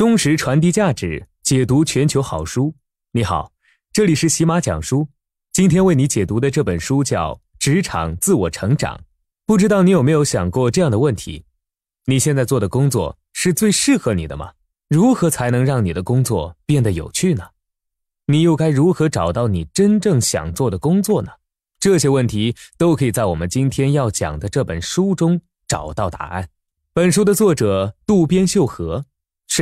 忠实传递价值，解读全球好书。你好，这里是喜马讲书。今天为你解读的这本书叫《职场自我成长》。不知道你有没有想过这样的问题：你现在做的工作是最适合你的吗？如何才能让你的工作变得有趣呢？你又该如何找到你真正想做的工作呢？这些问题都可以在我们今天要讲的这本书中找到答案。本书的作者渡边秀和。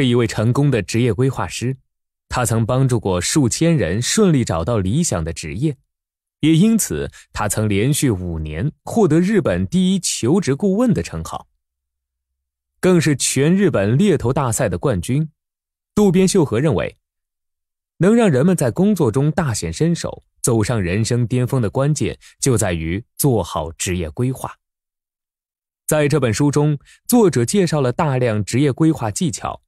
是一位成功的职业规划师，他曾帮助过数千人顺利找到理想的职业，也因此他曾连续五年获得日本第一求职顾问的称号，更是全日本猎头大赛的冠军。渡边秀和认为，能让人们在工作中大显身手、走上人生巅峰的关键，就在于做好职业规划。在这本书中，作者介绍了大量职业规划技巧。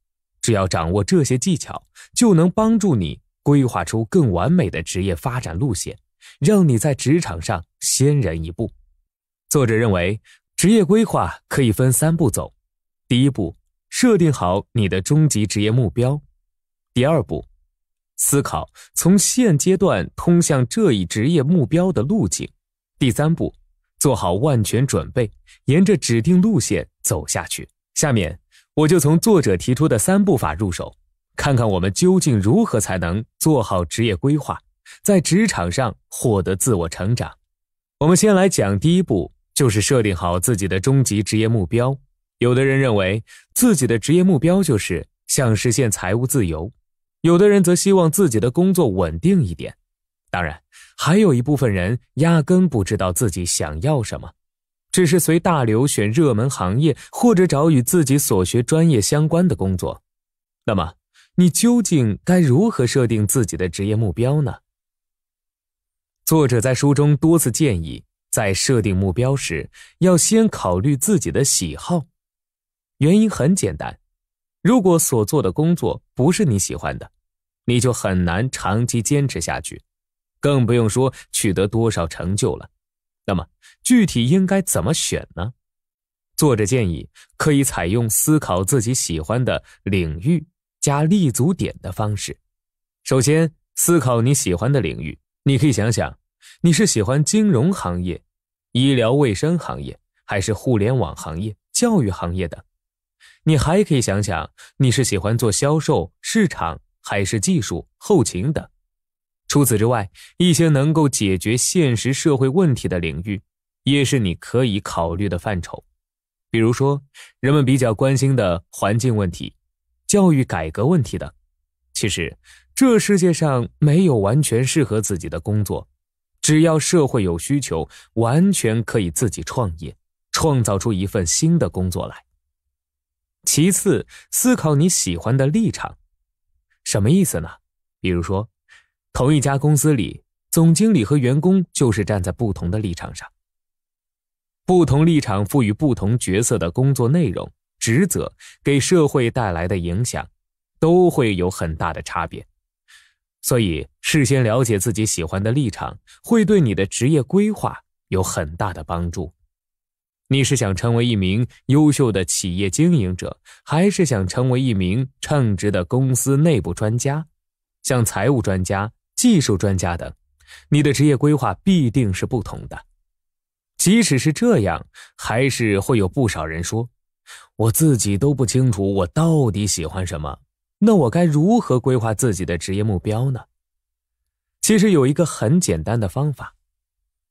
只要掌握这些技巧，就能帮助你规划出更完美的职业发展路线，让你在职场上先人一步。作者认为，职业规划可以分三步走：第一步，设定好你的终极职业目标；第二步，思考从现阶段通向这一职业目标的路径；第三步，做好万全准备，沿着指定路线走下去。下面。我就从作者提出的三步法入手，看看我们究竟如何才能做好职业规划，在职场上获得自我成长。我们先来讲第一步，就是设定好自己的终极职业目标。有的人认为自己的职业目标就是想实现财务自由，有的人则希望自己的工作稳定一点。当然，还有一部分人压根不知道自己想要什么。只是随大流选热门行业，或者找与自己所学专业相关的工作，那么你究竟该如何设定自己的职业目标呢？作者在书中多次建议，在设定目标时要先考虑自己的喜好。原因很简单，如果所做的工作不是你喜欢的，你就很难长期坚持下去，更不用说取得多少成就了。那么具体应该怎么选呢？作者建议可以采用思考自己喜欢的领域加立足点的方式。首先，思考你喜欢的领域，你可以想想，你是喜欢金融行业、医疗卫生行业，还是互联网行业、教育行业的？你还可以想想，你是喜欢做销售、市场，还是技术、后勤等。除此之外，一些能够解决现实社会问题的领域，也是你可以考虑的范畴。比如说，人们比较关心的环境问题、教育改革问题等。其实，这世界上没有完全适合自己的工作，只要社会有需求，完全可以自己创业，创造出一份新的工作来。其次，思考你喜欢的立场，什么意思呢？比如说。同一家公司里，总经理和员工就是站在不同的立场上。不同立场赋予不同角色的工作内容、职责，给社会带来的影响，都会有很大的差别。所以，事先了解自己喜欢的立场，会对你的职业规划有很大的帮助。你是想成为一名优秀的企业经营者，还是想成为一名称职的公司内部专家，像财务专家？技术专家等，你的职业规划必定是不同的。即使是这样，还是会有不少人说：“我自己都不清楚我到底喜欢什么，那我该如何规划自己的职业目标呢？”其实有一个很简单的方法，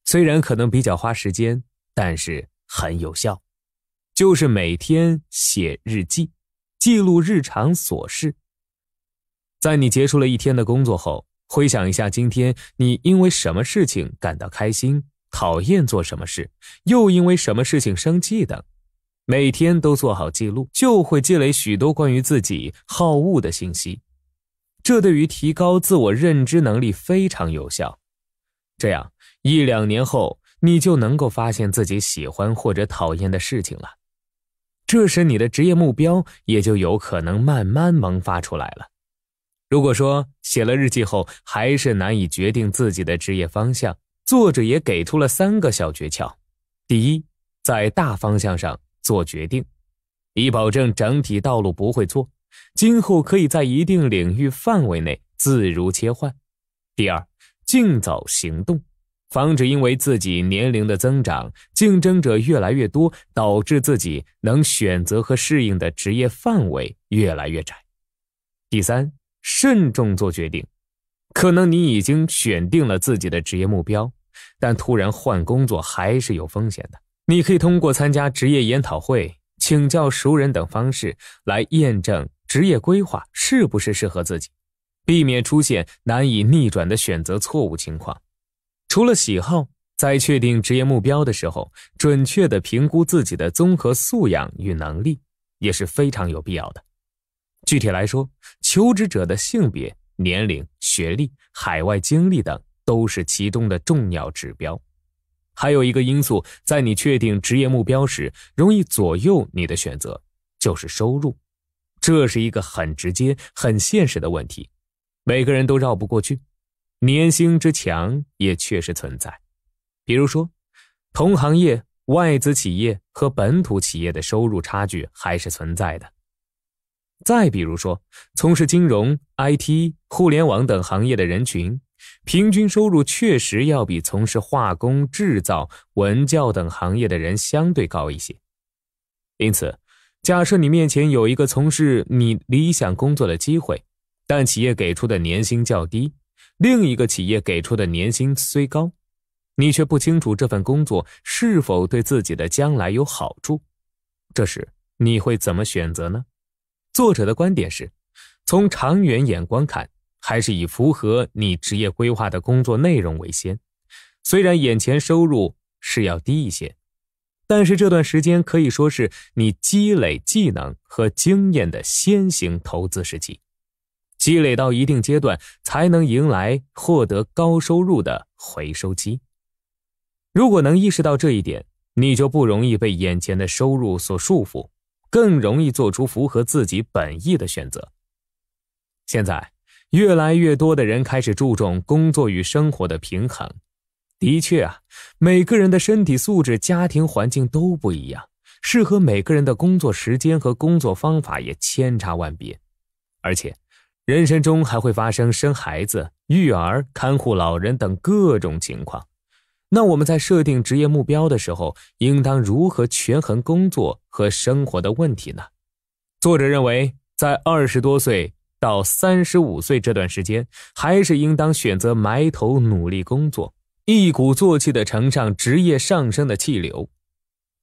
虽然可能比较花时间，但是很有效，就是每天写日记，记录日常琐事。在你结束了一天的工作后。回想一下，今天你因为什么事情感到开心？讨厌做什么事？又因为什么事情生气等。每天都做好记录，就会积累许多关于自己好恶的信息。这对于提高自我认知能力非常有效。这样一两年后，你就能够发现自己喜欢或者讨厌的事情了。这时，你的职业目标也就有可能慢慢萌发出来了。如果说写了日记后还是难以决定自己的职业方向，作者也给出了三个小诀窍：第一，在大方向上做决定，以保证整体道路不会错，今后可以在一定领域范围内自如切换；第二，尽早行动，防止因为自己年龄的增长，竞争者越来越多，导致自己能选择和适应的职业范围越来越窄；第三。慎重做决定，可能你已经选定了自己的职业目标，但突然换工作还是有风险的。你可以通过参加职业研讨会、请教熟人等方式来验证职业规划是不是适合自己，避免出现难以逆转的选择错误情况。除了喜好，在确定职业目标的时候，准确的评估自己的综合素养与能力也是非常有必要的。具体来说，求职者的性别、年龄、学历、海外经历等都是其中的重要指标。还有一个因素，在你确定职业目标时，容易左右你的选择，就是收入。这是一个很直接、很现实的问题，每个人都绕不过去。年薪之强也确实存在，比如说，同行业外资企业和本土企业的收入差距还是存在的。再比如说，从事金融、IT、互联网等行业的人群，平均收入确实要比从事化工、制造、文教等行业的人相对高一些。因此，假设你面前有一个从事你理想工作的机会，但企业给出的年薪较低；另一个企业给出的年薪虽高，你却不清楚这份工作是否对自己的将来有好处。这时，你会怎么选择呢？作者的观点是：从长远眼光看，还是以符合你职业规划的工作内容为先。虽然眼前收入是要低一些，但是这段时间可以说是你积累技能和经验的先行投资时期。积累到一定阶段，才能迎来获得高收入的回收期。如果能意识到这一点，你就不容易被眼前的收入所束缚。更容易做出符合自己本意的选择。现在，越来越多的人开始注重工作与生活的平衡。的确啊，每个人的身体素质、家庭环境都不一样，适合每个人的工作时间和工作方法也千差万别。而且，人生中还会发生生孩子、育儿、看护老人等各种情况。那我们在设定职业目标的时候，应当如何权衡工作和生活的问题呢？作者认为，在二十多岁到三十五岁这段时间，还是应当选择埋头努力工作，一鼓作气的乘上职业上升的气流，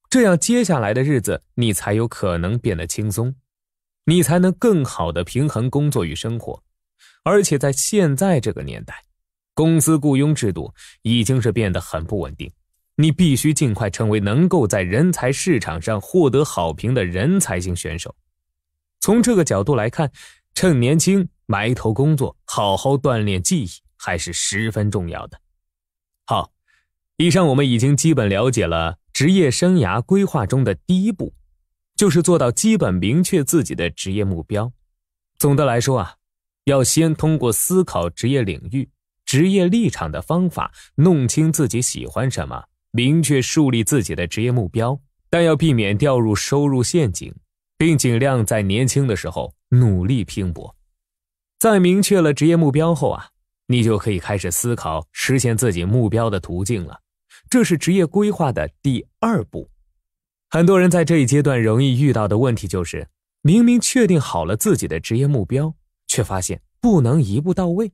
这样接下来的日子你才有可能变得轻松，你才能更好的平衡工作与生活，而且在现在这个年代。公司雇佣制度已经是变得很不稳定，你必须尽快成为能够在人才市场上获得好评的人才型选手。从这个角度来看，趁年轻埋头工作，好好锻炼技艺还是十分重要的。好，以上我们已经基本了解了职业生涯规划中的第一步，就是做到基本明确自己的职业目标。总的来说啊，要先通过思考职业领域。职业立场的方法，弄清自己喜欢什么，明确树立自己的职业目标，但要避免掉入收入陷阱，并尽量在年轻的时候努力拼搏。在明确了职业目标后啊，你就可以开始思考实现自己目标的途径了。这是职业规划的第二步。很多人在这一阶段容易遇到的问题就是，明明确定好了自己的职业目标，却发现不能一步到位。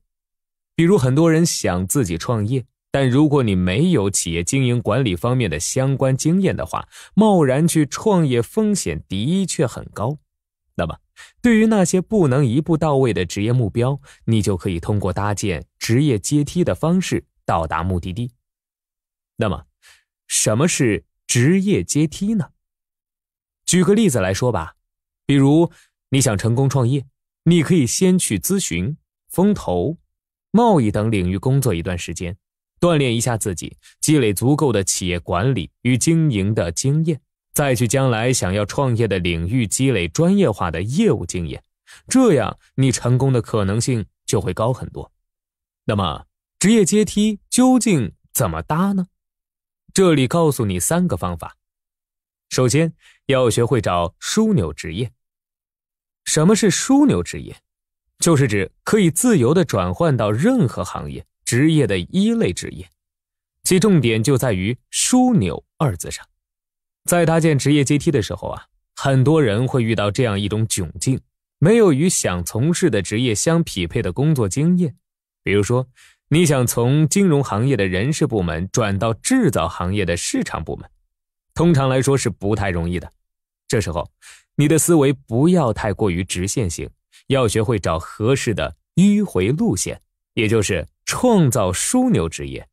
比如很多人想自己创业，但如果你没有企业经营管理方面的相关经验的话，贸然去创业风险的确很高。那么，对于那些不能一步到位的职业目标，你就可以通过搭建职业阶梯的方式到达目的地。那么，什么是职业阶梯呢？举个例子来说吧，比如你想成功创业，你可以先去咨询风投。贸易等领域工作一段时间，锻炼一下自己，积累足够的企业管理与经营的经验，再去将来想要创业的领域积累专业化的业务经验，这样你成功的可能性就会高很多。那么，职业阶梯究竟怎么搭呢？这里告诉你三个方法。首先，要学会找枢纽职业。什么是枢纽职业？就是指可以自由的转换到任何行业职业的一类职业，其重点就在于“枢纽”二字上。在搭建职业阶梯的时候啊，很多人会遇到这样一种窘境：没有与想从事的职业相匹配的工作经验。比如说，你想从金融行业的人事部门转到制造行业的市场部门，通常来说是不太容易的。这时候，你的思维不要太过于直线型。要学会找合适的迂回路线，也就是创造枢纽职业，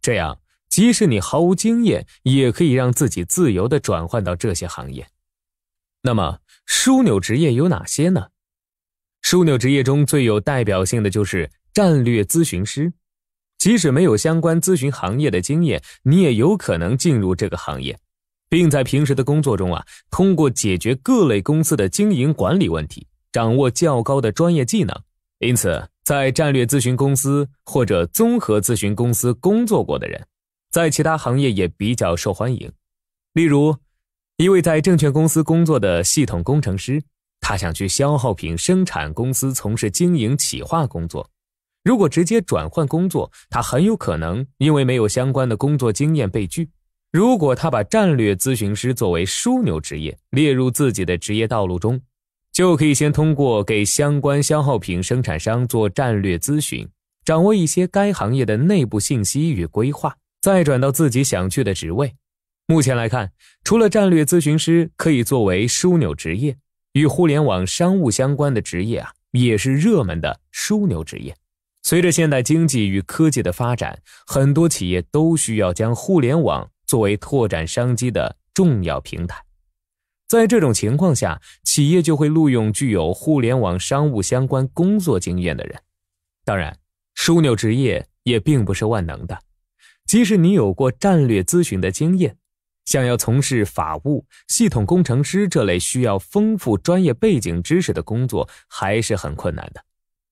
这样即使你毫无经验，也可以让自己自由的转换到这些行业。那么，枢纽职业有哪些呢？枢纽职业中最有代表性的就是战略咨询师，即使没有相关咨询行业的经验，你也有可能进入这个行业，并在平时的工作中啊，通过解决各类公司的经营管理问题。掌握较高的专业技能，因此在战略咨询公司或者综合咨询公司工作过的人，在其他行业也比较受欢迎。例如，一位在证券公司工作的系统工程师，他想去消耗品生产公司从事经营企划工作。如果直接转换工作，他很有可能因为没有相关的工作经验被拒。如果他把战略咨询师作为枢纽职业列入自己的职业道路中。就可以先通过给相关消耗品生产商做战略咨询，掌握一些该行业的内部信息与规划，再转到自己想去的职位。目前来看，除了战略咨询师可以作为枢纽职业，与互联网商务相关的职业啊，也是热门的枢纽职业。随着现代经济与科技的发展，很多企业都需要将互联网作为拓展商机的重要平台。在这种情况下，企业就会录用具有互联网商务相关工作经验的人。当然，枢纽职业也并不是万能的。即使你有过战略咨询的经验，想要从事法务、系统工程师这类需要丰富专业背景知识的工作还是很困难的。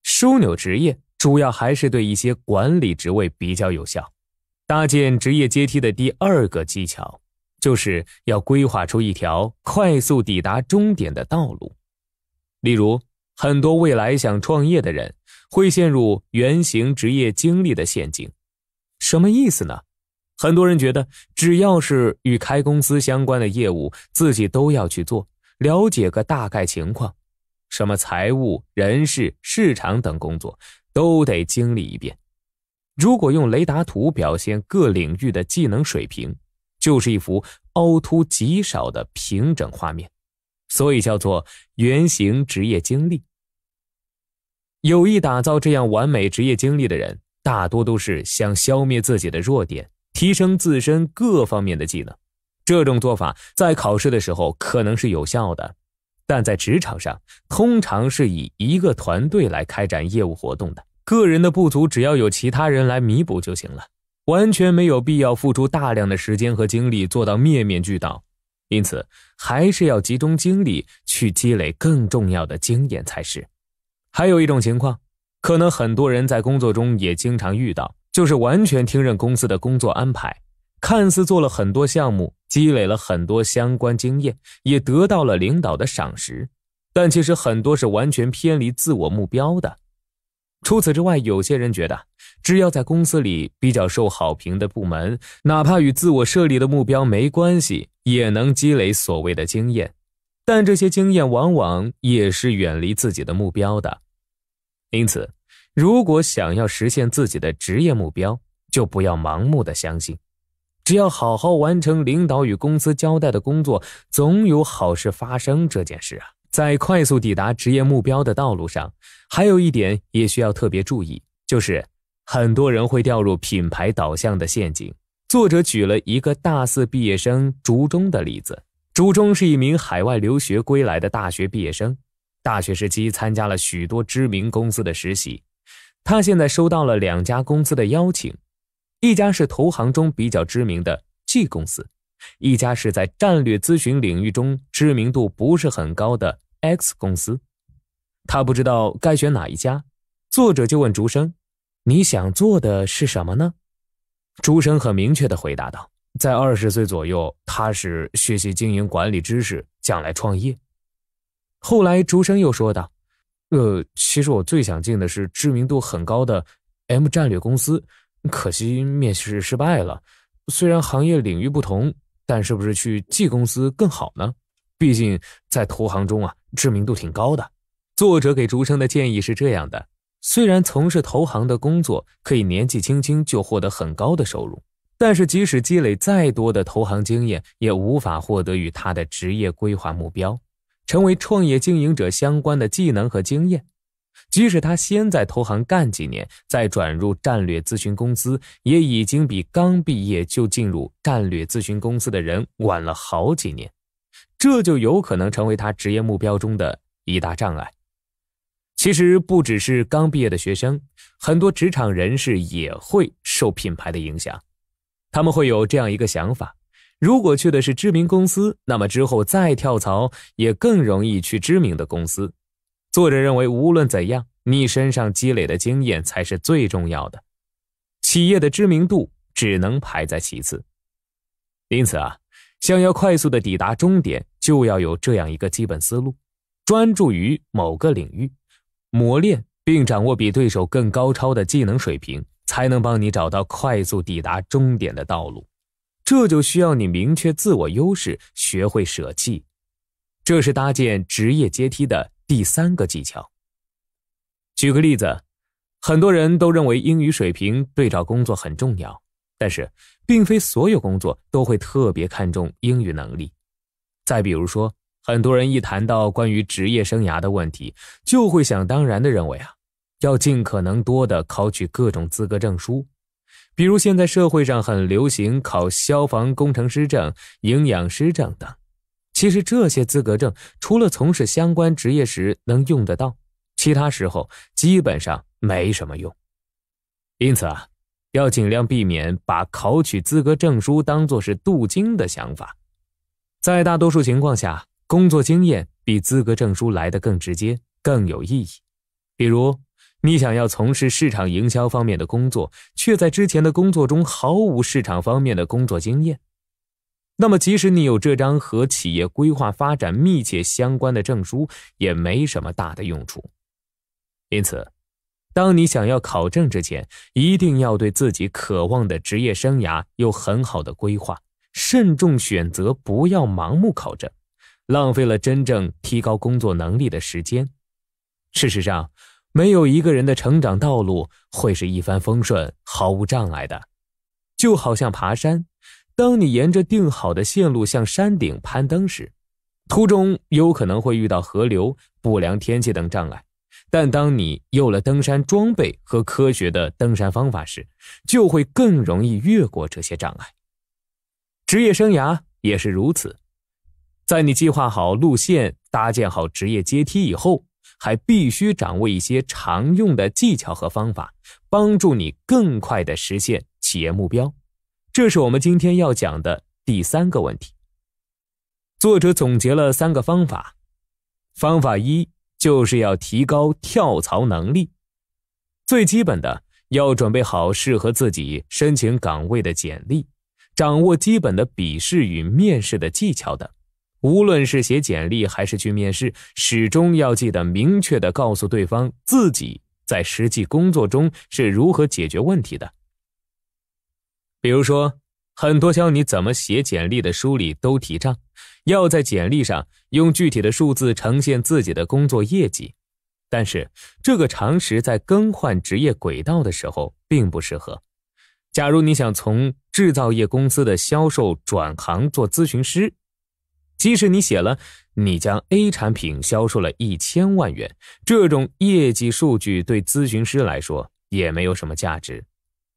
枢纽职业主要还是对一些管理职位比较有效。搭建职业阶梯的第二个技巧。就是要规划出一条快速抵达终点的道路。例如，很多未来想创业的人会陷入“原型职业经历”的陷阱。什么意思呢？很多人觉得，只要是与开公司相关的业务，自己都要去做，了解个大概情况。什么财务、人事、市场等工作，都得经历一遍。如果用雷达图表现各领域的技能水平。就是一幅凹凸极少的平整画面，所以叫做“圆形职业经历”。有意打造这样完美职业经历的人，大多都是想消灭自己的弱点，提升自身各方面的技能。这种做法在考试的时候可能是有效的，但在职场上，通常是以一个团队来开展业务活动的。个人的不足，只要有其他人来弥补就行了。完全没有必要付出大量的时间和精力做到面面俱到，因此还是要集中精力去积累更重要的经验才是。还有一种情况，可能很多人在工作中也经常遇到，就是完全听任公司的工作安排，看似做了很多项目，积累了很多相关经验，也得到了领导的赏识，但其实很多是完全偏离自我目标的。除此之外，有些人觉得，只要在公司里比较受好评的部门，哪怕与自我设立的目标没关系，也能积累所谓的经验。但这些经验往往也是远离自己的目标的。因此，如果想要实现自己的职业目标，就不要盲目的相信，只要好好完成领导与公司交代的工作，总有好事发生。这件事啊。在快速抵达职业目标的道路上，还有一点也需要特别注意，就是很多人会掉入品牌导向的陷阱。作者举了一个大四毕业生竹中的例子。竹中是一名海外留学归来的大学毕业生，大学时期参加了许多知名公司的实习。他现在收到了两家公司的邀请，一家是投行中比较知名的 G 公司，一家是在战略咨询领域中知名度不是很高的。X 公司，他不知道该选哪一家。作者就问竹生：“你想做的是什么呢？”竹生很明确的回答道：“在二十岁左右，他是学习经营管理知识，将来创业。”后来，竹生又说道：“呃，其实我最想进的是知名度很高的 M 战略公司，可惜面试失败了。虽然行业领域不同，但是不是去 G 公司更好呢？”毕竟在投行中啊，知名度挺高的。作者给竹生的建议是这样的：虽然从事投行的工作可以年纪轻轻就获得很高的收入，但是即使积累再多的投行经验，也无法获得与他的职业规划目标——成为创业经营者相关的技能和经验。即使他先在投行干几年，再转入战略咨询公司，也已经比刚毕业就进入战略咨询公司的人晚了好几年。这就有可能成为他职业目标中的一大障碍。其实不只是刚毕业的学生，很多职场人士也会受品牌的影响。他们会有这样一个想法：如果去的是知名公司，那么之后再跳槽也更容易去知名的公司。作者认为，无论怎样，你身上积累的经验才是最重要的，企业的知名度只能排在其次。因此啊，想要快速的抵达终点。就要有这样一个基本思路，专注于某个领域，磨练并掌握比对手更高超的技能水平，才能帮你找到快速抵达终点的道路。这就需要你明确自我优势，学会舍弃。这是搭建职业阶梯的第三个技巧。举个例子，很多人都认为英语水平对找工作很重要，但是并非所有工作都会特别看重英语能力。再比如说，很多人一谈到关于职业生涯的问题，就会想当然的认为啊，要尽可能多的考取各种资格证书，比如现在社会上很流行考消防工程师证、营养师证等。其实这些资格证除了从事相关职业时能用得到，其他时候基本上没什么用。因此啊，要尽量避免把考取资格证书当做是镀金的想法。在大多数情况下，工作经验比资格证书来的更直接、更有意义。比如，你想要从事市场营销方面的工作，却在之前的工作中毫无市场方面的工作经验，那么即使你有这张和企业规划发展密切相关的证书，也没什么大的用处。因此，当你想要考证之前，一定要对自己渴望的职业生涯有很好的规划。慎重选择，不要盲目考证，浪费了真正提高工作能力的时间。事实上，没有一个人的成长道路会是一帆风顺、毫无障碍的。就好像爬山，当你沿着定好的线路向山顶攀登时，途中有可能会遇到河流、不良天气等障碍。但当你有了登山装备和科学的登山方法时，就会更容易越过这些障碍。职业生涯也是如此，在你计划好路线、搭建好职业阶梯以后，还必须掌握一些常用的技巧和方法，帮助你更快的实现企业目标。这是我们今天要讲的第三个问题。作者总结了三个方法，方法一就是要提高跳槽能力，最基本的要准备好适合自己申请岗位的简历。掌握基本的笔试与面试的技巧的，无论是写简历还是去面试，始终要记得明确的告诉对方自己在实际工作中是如何解决问题的。比如说，很多教你怎么写简历的书里都提倡，要在简历上用具体的数字呈现自己的工作业绩，但是这个常识在更换职业轨道的时候并不适合。假如你想从制造业公司的销售转行做咨询师，即使你写了你将 A 产品销售了一千万元，这种业绩数据对咨询师来说也没有什么价值，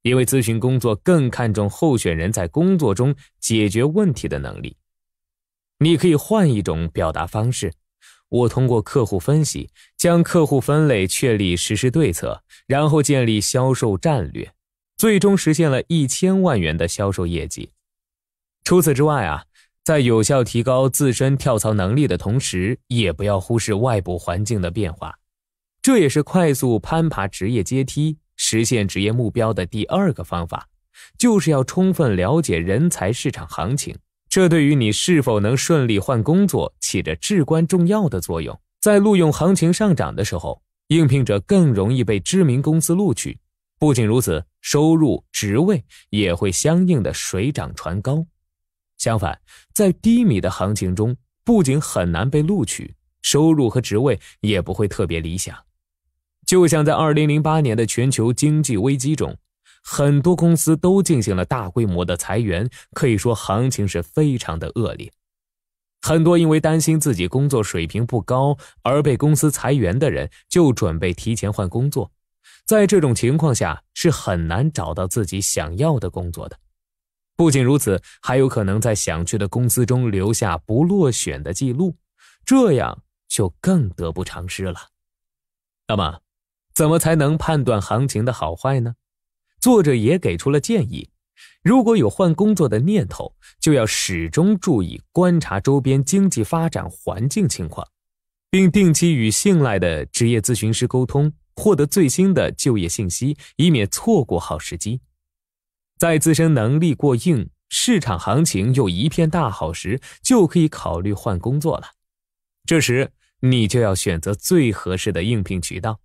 因为咨询工作更看重候选人在工作中解决问题的能力。你可以换一种表达方式：我通过客户分析，将客户分类，确立实施对策，然后建立销售战略。最终实现了一千万元的销售业绩。除此之外啊，在有效提高自身跳槽能力的同时，也不要忽视外部环境的变化。这也是快速攀爬职业阶梯、实现职业目标的第二个方法，就是要充分了解人才市场行情。这对于你是否能顺利换工作起着至关重要的作用。在录用行情上涨的时候，应聘者更容易被知名公司录取。不仅如此，收入、职位也会相应的水涨船高。相反，在低迷的行情中，不仅很难被录取，收入和职位也不会特别理想。就像在2008年的全球经济危机中，很多公司都进行了大规模的裁员，可以说行情是非常的恶劣。很多因为担心自己工作水平不高而被公司裁员的人，就准备提前换工作。在这种情况下，是很难找到自己想要的工作的。不仅如此，还有可能在想去的公司中留下不落选的记录，这样就更得不偿失了。那么，怎么才能判断行情的好坏呢？作者也给出了建议：如果有换工作的念头，就要始终注意观察周边经济发展环境情况。并定期与信赖的职业咨询师沟通，获得最新的就业信息，以免错过好时机。在自身能力过硬、市场行情又一片大好时，就可以考虑换工作了。这时，你就要选择最合适的应聘渠道。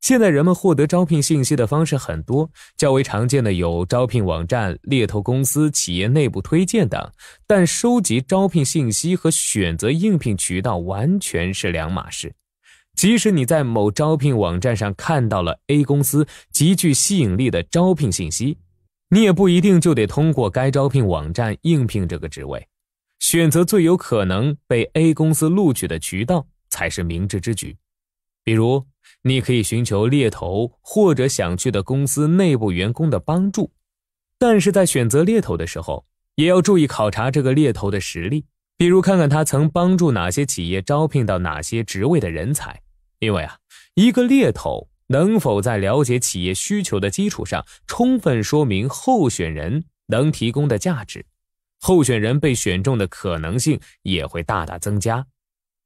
现在人们获得招聘信息的方式很多，较为常见的有招聘网站、猎头公司、企业内部推荐等。但收集招聘信息和选择应聘渠道完全是两码事。即使你在某招聘网站上看到了 A 公司极具吸引力的招聘信息，你也不一定就得通过该招聘网站应聘这个职位。选择最有可能被 A 公司录取的渠道才是明智之举，比如。你可以寻求猎头或者想去的公司内部员工的帮助，但是在选择猎头的时候，也要注意考察这个猎头的实力，比如看看他曾帮助哪些企业招聘到哪些职位的人才。因为啊，一个猎头能否在了解企业需求的基础上，充分说明候选人能提供的价值，候选人被选中的可能性也会大大增加。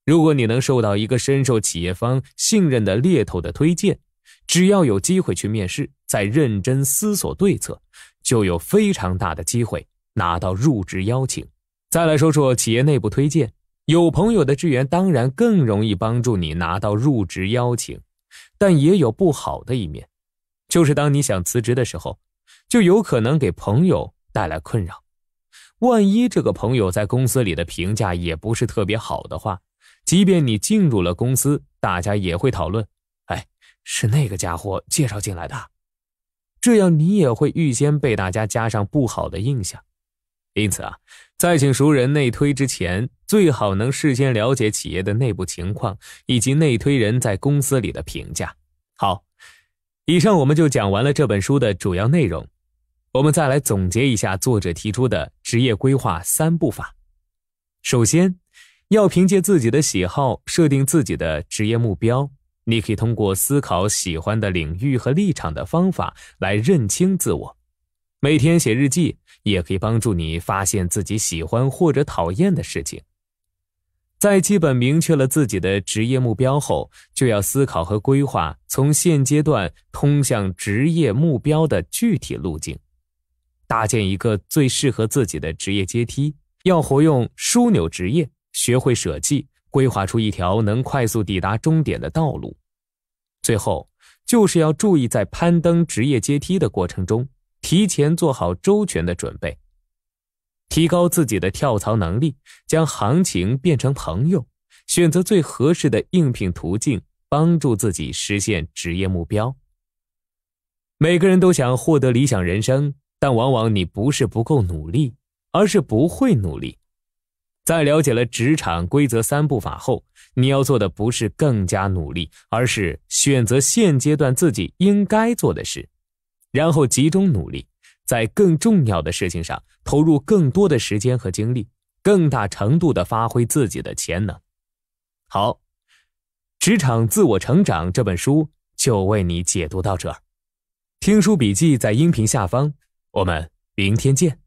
如果你能受到一个深受企业方信任的猎头的推荐，只要有机会去面试，再认真思索对策，就有非常大的机会拿到入职邀请。再来说说企业内部推荐，有朋友的支援当然更容易帮助你拿到入职邀请，但也有不好的一面，就是当你想辞职的时候，就有可能给朋友带来困扰。万一这个朋友在公司里的评价也不是特别好的话，即便你进入了公司，大家也会讨论：“哎，是那个家伙介绍进来的。”这样你也会预先被大家加上不好的印象。因此啊，在请熟人内推之前，最好能事先了解企业的内部情况以及内推人在公司里的评价。好，以上我们就讲完了这本书的主要内容。我们再来总结一下作者提出的职业规划三步法：首先。要凭借自己的喜好设定自己的职业目标。你可以通过思考喜欢的领域和立场的方法来认清自我。每天写日记也可以帮助你发现自己喜欢或者讨厌的事情。在基本明确了自己的职业目标后，就要思考和规划从现阶段通向职业目标的具体路径，搭建一个最适合自己的职业阶梯。要活用枢纽职业。学会舍弃，规划出一条能快速抵达终点的道路。最后，就是要注意在攀登职业阶梯的过程中，提前做好周全的准备，提高自己的跳槽能力，将行情变成朋友，选择最合适的应聘途径，帮助自己实现职业目标。每个人都想获得理想人生，但往往你不是不够努力，而是不会努力。在了解了职场规则三步法后，你要做的不是更加努力，而是选择现阶段自己应该做的事，然后集中努力，在更重要的事情上投入更多的时间和精力，更大程度的发挥自己的潜能。好，职场自我成长这本书就为你解读到这儿，听书笔记在音频下方，我们明天见。